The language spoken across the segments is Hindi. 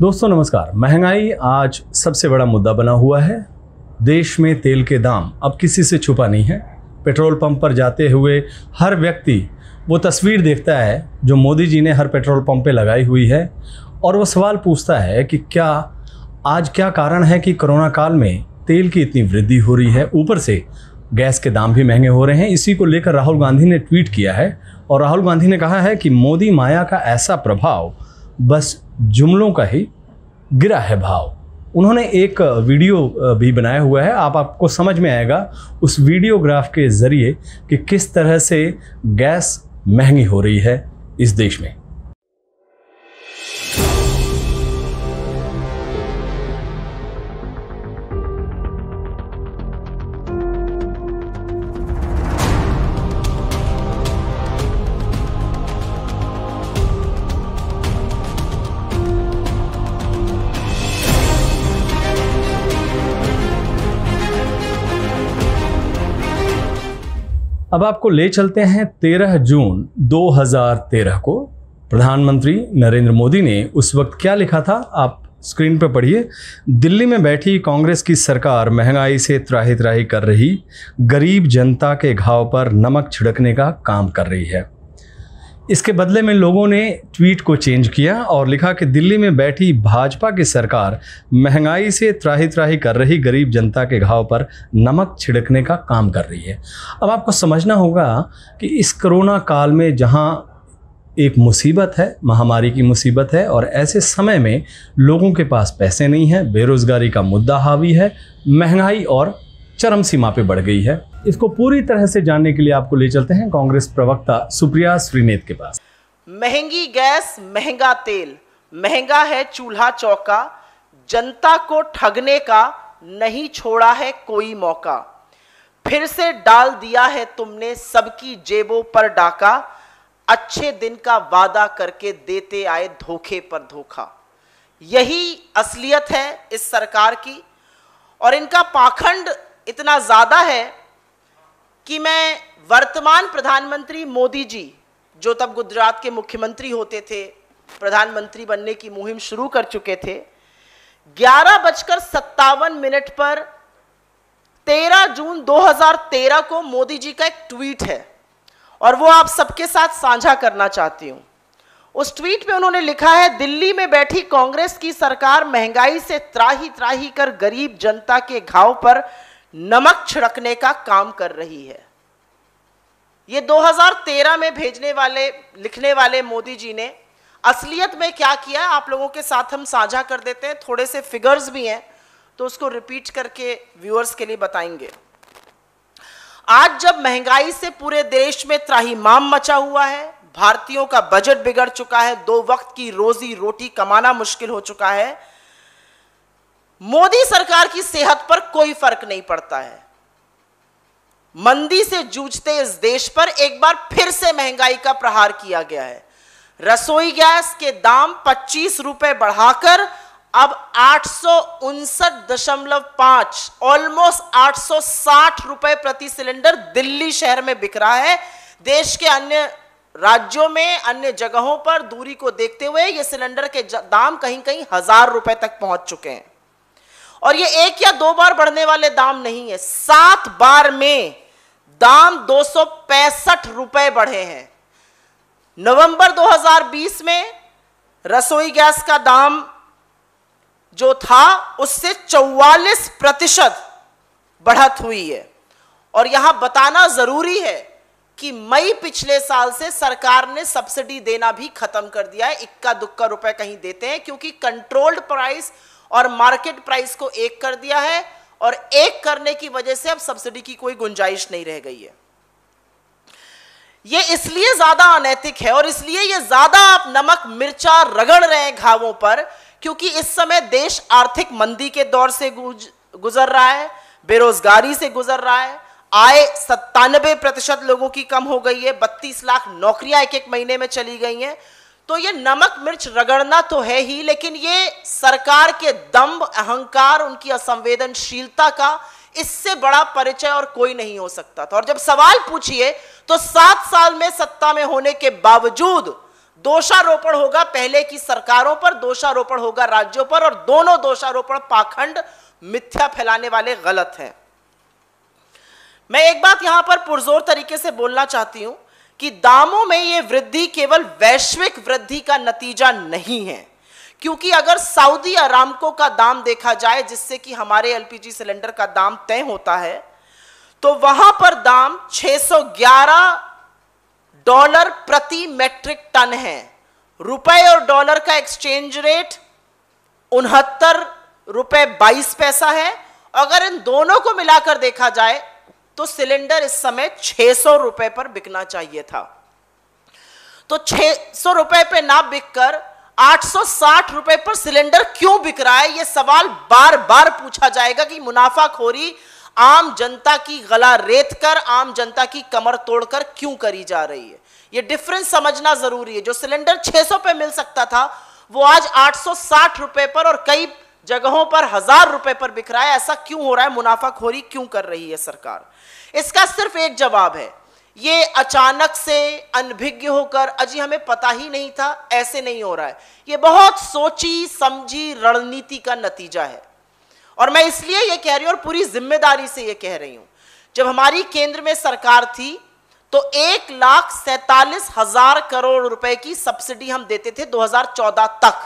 दोस्तों नमस्कार महंगाई आज सबसे बड़ा मुद्दा बना हुआ है देश में तेल के दाम अब किसी से छुपा नहीं है पेट्रोल पंप पर जाते हुए हर व्यक्ति वो तस्वीर देखता है जो मोदी जी ने हर पेट्रोल पंप पे लगाई हुई है और वो सवाल पूछता है कि क्या आज क्या कारण है कि कोरोना काल में तेल की इतनी वृद्धि हो रही है ऊपर से गैस के दाम भी महंगे हो रहे हैं इसी को लेकर राहुल गांधी ने ट्वीट किया है और राहुल गांधी ने कहा है कि मोदी माया का ऐसा प्रभाव बस जुमलों का ही गिरा है भाव उन्होंने एक वीडियो भी बनाया हुआ है आप आपको समझ में आएगा उस वीडियोग्राफ के ज़रिए कि किस तरह से गैस महंगी हो रही है इस देश में अब आपको ले चलते हैं 13 जून 2013 को प्रधानमंत्री नरेंद्र मोदी ने उस वक्त क्या लिखा था आप स्क्रीन पर पढ़िए दिल्ली में बैठी कांग्रेस की सरकार महंगाई से त्राही त्राही कर रही गरीब जनता के घाव पर नमक छिड़कने का काम कर रही है इसके बदले में लोगों ने ट्वीट को चेंज किया और लिखा कि दिल्ली में बैठी भाजपा की सरकार महंगाई से त्राही त्राही कर रही गरीब जनता के घाव पर नमक छिड़कने का काम कर रही है अब आपको समझना होगा कि इस कोरोना काल में जहां एक मुसीबत है महामारी की मुसीबत है और ऐसे समय में लोगों के पास पैसे नहीं हैं बेरोज़गारी का मुद्दा हावी है महंगाई और चरम सीमा पे बढ़ गई है इसको पूरी तरह से जानने के लिए आपको ले चलते हैं कांग्रेस प्रवक्ता सुप्रिया श्रीनेत के पास महंगी गैस महंगा तेल महंगा है चूल्हा चौका जनता को ठगने का नहीं छोड़ा है कोई मौका फिर से डाल दिया है तुमने सबकी जेबों पर डाका अच्छे दिन का वादा करके देते आए धोखे पर धोखा यही असलियत है इस सरकार की और इनका पाखंड इतना ज़्यादा है कि मैं वर्तमान प्रधानमंत्री मोदी जी जो तब गुजरात के मुख्यमंत्री होते थे प्रधानमंत्री बनने की मुहिम शुरू कर चुके थे ग्यारह बजकर सत्तावन मिनट पर 13 जून 2013 को मोदी जी का एक ट्वीट है और वो आप सबके साथ साझा करना चाहती हूं उस ट्वीट में उन्होंने लिखा है दिल्ली में बैठी कांग्रेस की सरकार महंगाई से त्राही त्राही कर गरीब जनता के घाव पर नमक छिड़कने का काम कर रही है ये 2013 में भेजने वाले लिखने वाले मोदी जी ने असलियत में क्या किया आप लोगों के साथ हम साझा कर देते हैं थोड़े से फिगर्स भी हैं तो उसको रिपीट करके व्यूअर्स के लिए बताएंगे आज जब महंगाई से पूरे देश में त्राही माम मचा हुआ है भारतीयों का बजट बिगड़ चुका है दो वक्त की रोजी रोटी कमाना मुश्किल हो चुका है मोदी सरकार की सेहत पर कोई फर्क नहीं पड़ता है मंदी से जूझते इस देश पर एक बार फिर से महंगाई का प्रहार किया गया है रसोई गैस के दाम पच्चीस रुपए बढ़ाकर अब आठ ऑलमोस्ट 860 रुपए प्रति सिलेंडर दिल्ली शहर में बिक रहा है देश के अन्य राज्यों में अन्य जगहों पर दूरी को देखते हुए ये सिलेंडर के दाम कहीं कहीं हजार रुपए तक पहुंच चुके हैं और ये एक या दो बार बढ़ने वाले दाम नहीं है सात बार में दाम दो रुपए बढ़े हैं नवंबर 2020 में रसोई गैस का दाम जो था उससे 44 प्रतिशत बढ़त हुई है और यहां बताना जरूरी है कि मई पिछले साल से सरकार ने सब्सिडी देना भी खत्म कर दिया है इक्का दुक्का रुपए कहीं देते हैं क्योंकि कंट्रोल्ड प्राइस और मार्केट प्राइस को एक कर दिया है और एक करने की वजह से अब सब्सिडी की कोई गुंजाइश नहीं रह गई है ये इसलिए ज्यादा अनैतिक है और इसलिए ये ज्यादा आप नमक मिर्चा रगड़ रहे हैं घावों पर क्योंकि इस समय देश आर्थिक मंदी के दौर से गुजर रहा है बेरोजगारी से गुजर रहा है आय सत्तानबे प्रतिशत लोगों की कम हो गई है बत्तीस लाख नौकरियां एक एक महीने में चली गई हैं तो ये नमक मिर्च रगड़ना तो है ही लेकिन ये सरकार के दम अहंकार उनकी असंवेदनशीलता का इससे बड़ा परिचय और कोई नहीं हो सकता था और जब सवाल पूछिए तो सात साल में सत्ता में होने के बावजूद दोषारोपण होगा पहले की सरकारों पर दोषारोपण होगा राज्यों पर और दोनों दोषारोपण पाखंड मिथ्या फैलाने वाले गलत हैं मैं एक बात यहां पर पुरजोर तरीके से बोलना चाहती हूं कि दामों में ये वृद्धि केवल वैश्विक वृद्धि का नतीजा नहीं है क्योंकि अगर सऊदी अरामको का दाम देखा जाए जिससे कि हमारे एलपीजी सिलेंडर का दाम तय होता है तो वहां पर दाम 611 डॉलर प्रति मेट्रिक टन है रुपए और डॉलर का एक्सचेंज रेट उनहत्तर रुपए बाईस पैसा है अगर इन दोनों को मिलाकर देखा जाए तो सिलेंडर इस समय छह सौ रुपए पर बिकना चाहिए था तो छह सौ रुपए पे ना बिककर 860 रुपए पर सिलेंडर क्यों बिक रहा है यह सवाल बार बार पूछा जाएगा कि मुनाफाखोरी आम जनता की गला रेत कर आम जनता की कमर तोड़कर क्यों करी जा रही है यह डिफरेंस समझना जरूरी है जो सिलेंडर 600 पे मिल सकता था वो आज 860 रुपए पर और कई जगहों पर हजार रुपए पर बिक रहा है ऐसा क्यों हो रहा है मुनाफाखोरी क्यों कर रही है सरकार इसका सिर्फ एक जवाब है ये अचानक से अनभिज्ञ होकर अजी हमें पता ही नहीं था ऐसे नहीं हो रहा है ये बहुत सोची समझी रणनीति का नतीजा है और मैं इसलिए ये कह रही हूं और पूरी जिम्मेदारी से ये कह रही हूं जब हमारी केंद्र में सरकार थी तो एक लाख सैतालीस हजार करोड़ रुपए की सब्सिडी हम देते थे 2014 तक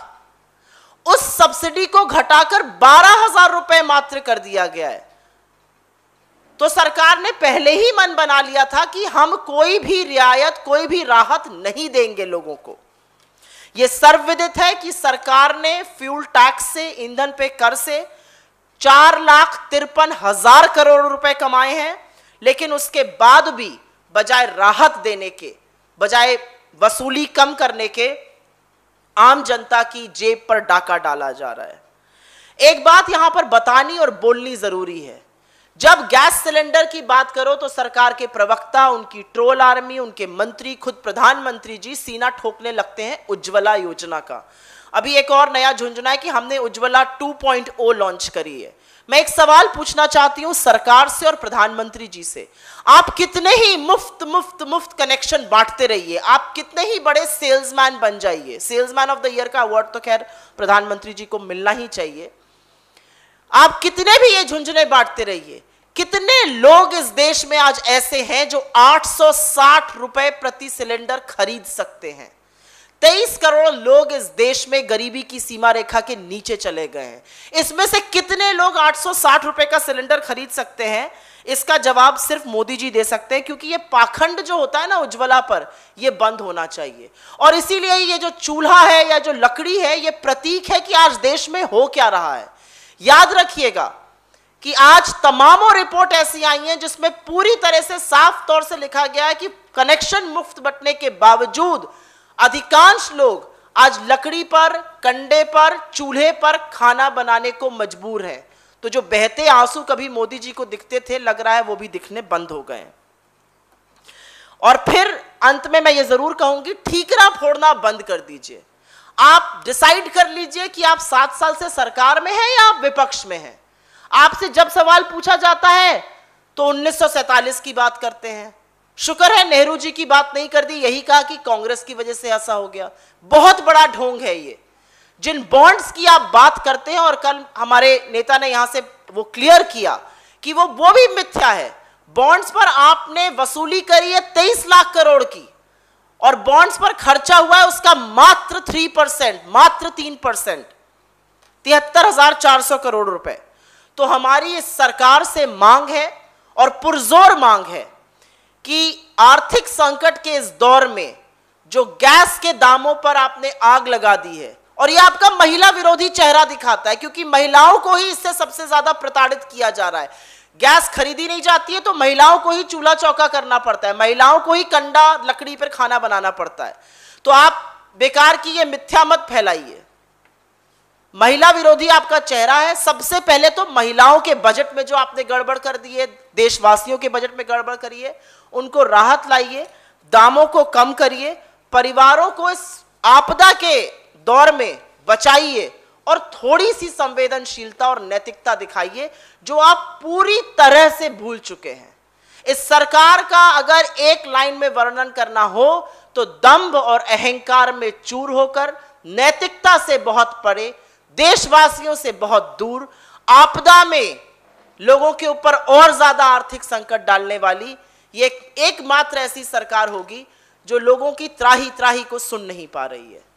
उस सब्सिडी को घटाकर बारह हजार रुपए मात्र कर दिया गया है तो सरकार ने पहले ही मन बना लिया था कि हम कोई भी रियायत कोई भी राहत नहीं देंगे लोगों को यह सर्वविदित है कि सरकार ने फ्यूल टैक्स से ईंधन पे कर से चार लाख तिरपन हजार करोड़ रुपए कमाए हैं लेकिन उसके बाद भी बजाय राहत देने के बजाय वसूली कम करने के आम जनता की जेब पर डाका डाला जा रहा है एक बात यहां पर बतानी और बोलनी जरूरी है जब गैस सिलेंडर की बात करो तो सरकार के प्रवक्ता उनकी ट्रोल आर्मी उनके मंत्री खुद प्रधानमंत्री जी सीना ठोकने लगते हैं उज्ज्वला योजना का अभी एक और नया झुंझुना है कि हमने उज्ज्वला 2.0 लॉन्च करी है मैं एक सवाल पूछना चाहती हूं सरकार से और प्रधानमंत्री जी से आप कितने ही मुफ्त मुफ्त मुफ्त कनेक्शन बांटते रहिए आप कितने ही बड़े सेल्समैन बन जाइए सेल्समैन ऑफ द ईयर का अवार्ड तो खैर प्रधानमंत्री जी को मिलना ही चाहिए आप कितने भी ये झुंझुने बांटते रहिए कितने लोग इस देश में आज ऐसे हैं जो 860 रुपए प्रति सिलेंडर खरीद सकते हैं करोड़ लोग इस देश में गरीबी की सीमा रेखा के नीचे चले गए हैं इसमें से कितने लोग 860 रुपए का सिलेंडर खरीद सकते हैं इसका जवाब सिर्फ मोदी जी दे सकते हैं क्योंकि ये पाखंड जो होता है ना उज्ज्वला पर ये बंद होना चाहिए और इसीलिए ये जो चूल्हा है या जो लकड़ी है ये प्रतीक है कि आज देश में हो क्या रहा है याद रखिएगा कि आज तमामों रिपोर्ट ऐसी आई हैं जिसमें पूरी तरह से साफ तौर से लिखा गया है कि कनेक्शन मुफ्त बटने के बावजूद अधिकांश लोग आज लकड़ी पर कंडे पर चूल्हे पर खाना बनाने को मजबूर है तो जो बहते आंसू कभी मोदी जी को दिखते थे लग रहा है वो भी दिखने बंद हो गए और फिर अंत में मैं ये जरूर कहूंगी ठीकरा फोड़ना बंद कर दीजिए आप डिसाइड कर लीजिए कि आप सात साल से सरकार में हैं या विपक्ष में हैं आपसे जब सवाल पूछा जाता है तो 1947 की बात करते हैं शुक्र है नेहरू जी की बात नहीं कर दी यही कहा कि कांग्रेस की वजह से ऐसा हो गया बहुत बड़ा ढोंग है ये जिन बॉन्ड्स की आप बात करते हैं और कल हमारे नेता ने यहां से वो क्लियर किया कि वो वो भी मिथ्या है बॉन्ड्स पर आपने वसूली करी है तेईस लाख करोड़ की और बॉन्ड्स पर खर्चा हुआ है उसका मात्र थ्री परसेंट मात्र तीन परसेंट तिहत्तर हजार चार सौ करोड़ रुपए तो हमारी इस सरकार से मांग है और पुरजोर मांग है कि आर्थिक संकट के इस दौर में जो गैस के दामों पर आपने आग लगा दी है और यह आपका महिला विरोधी चेहरा दिखाता है क्योंकि महिलाओं को ही इससे सबसे ज्यादा प्रताड़ित किया जा रहा है गैस खरीदी नहीं जाती है तो महिलाओं को ही चूल्हा चौका करना पड़ता है महिलाओं को ही कंडा लकड़ी पर खाना बनाना पड़ता है तो आप बेकार की ये मिथ्या मत फैलाइए महिला विरोधी आपका चेहरा है सबसे पहले तो महिलाओं के बजट में जो आपने गड़बड़ कर दिए देशवासियों के बजट में गड़बड़ करिए उनको राहत लाइए दामों को कम करिए परिवारों को इस आपदा के दौर में बचाइए और थोड़ी सी संवेदनशीलता और नैतिकता दिखाइए जो आप पूरी तरह से भूल चुके हैं इस सरकार का अगर एक लाइन में वर्णन करना हो तो दंभ और अहंकार में चूर होकर नैतिकता से बहुत पड़े देशवासियों से बहुत दूर आपदा में लोगों के ऊपर और ज्यादा आर्थिक संकट डालने वाली ये एकमात्र ऐसी सरकार होगी जो लोगों की त्राही त्राही को सुन नहीं पा रही है